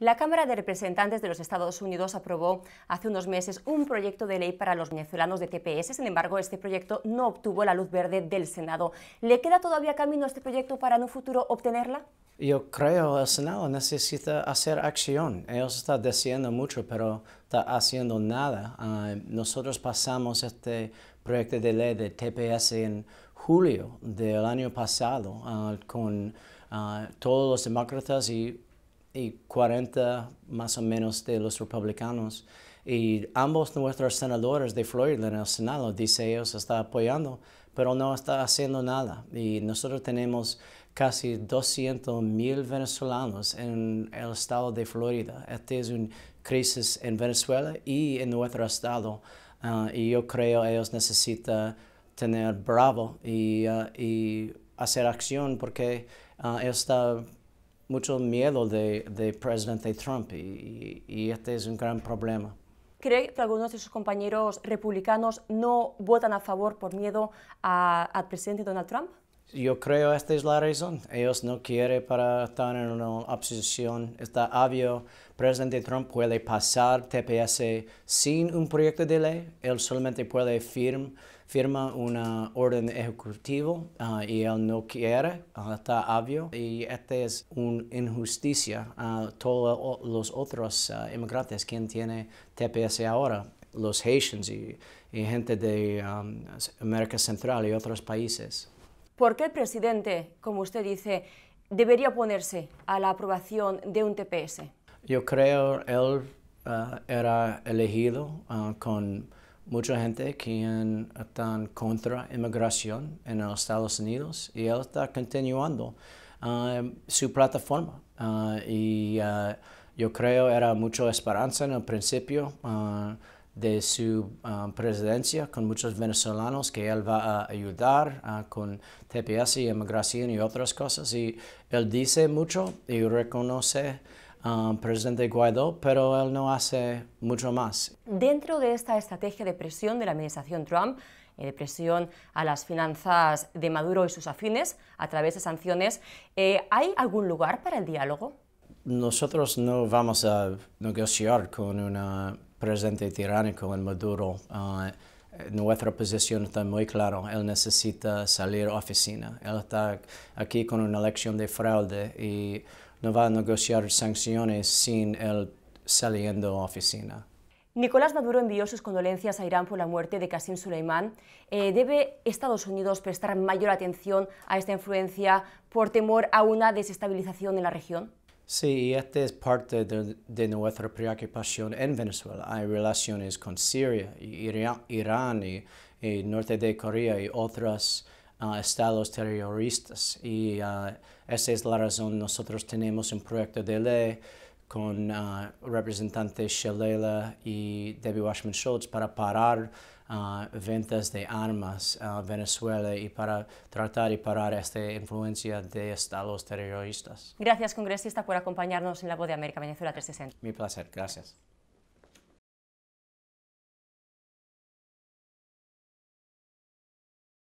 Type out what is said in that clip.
La Cámara de Representantes de los Estados Unidos aprobó hace unos meses un proyecto de ley para los venezolanos de TPS. Sin embargo, este proyecto no obtuvo la luz verde del Senado. ¿Le queda todavía camino a este proyecto para en un futuro obtenerla? Yo creo que eh, el Senado necesita hacer acción. Ellos están diciendo mucho, pero está haciendo nada. Ah, nosotros pasamos este proyecto de ley de TPS en julio del año pasado ah, con ah, todos los demócratas y y 40 más o menos de los republicanos. Y ambos nuestros senadores de Florida en el Senado, dice ellos, está apoyando, pero no está haciendo nada. Y nosotros tenemos casi 200 mil venezolanos en el estado de Florida. Esta es una crisis en Venezuela y en nuestro estado. Ah, y yo creo ellos necesitan tener bravo ah, y, hacer acción porque ah, está ellos mucho miedo de, de presidente Trump y, y, este es un gran problema. ¿Cree que algunos de sus compañeros republicanos no votan a favor por miedo al presidente Donald Trump? Yo creo esta es la razón. Ellos no quieren para estar en una oposición. Está obvio, presidente Trump puede pasar TPS sin un proyecto de ley. Él solamente puede firmar una orden ejecutiva ah, y él no quiere. Ah, está obvio. Y esta es una injusticia a todos los otros ah, inmigrantes que tienen TPS ahora los Haitians y, gente de América Central y otros países. ¿Por qué el presidente, como usted dice, debería oponerse a la aprobación de un TPS? Yo creo él eh, era elegido eh, con mucha gente que están contra inmigración en los Estados Unidos y él está continuando eh, su plataforma. y yo creo era mucho esperanza en el principio de su ah, presidencia con muchos venezolanos que él va a ayudar ah, con TPS y inmigración y otras cosas. Y él dice mucho y reconoce al ah, presidente Guaidó, pero él no hace mucho más. Dentro de esta estrategia de presión de la administración Trump, de presión a las finanzas de Maduro y sus afines a través de sanciones, eh, ¿hay algún lugar para el diálogo? Nosotros no vamos a negociar con una presidente tiránico en Maduro, uh, nuestra posición está muy clara. Él necesita salir oficina. Él está aquí con una elección de fraude y no va a negociar sanciones sin él saliendo oficina. Nicolás Maduro envió sus condolencias a Irán por la muerte de Qasim Soleimán. Eh, ¿Debe Estados Unidos prestar mayor atención a esta influencia por temor a una desestabilización en la región? Sí, esta es parte de, nuestra preocupación en Venezuela. Hay relaciones con Siria, Irán, y, norte de Corea y otros ah, estados terroristas. Y ah, esa es la razón nosotros tenemos un proyecto de ley con ah, representantes Shelela y Debbie Washman Schultz para parar ventas de armas a Venezuela y para tratar y parar esta influencia de estados terroristas. Gracias, congresista, por acompañarnos en la Voz de América Venezuela 360. Mi placer, gracias.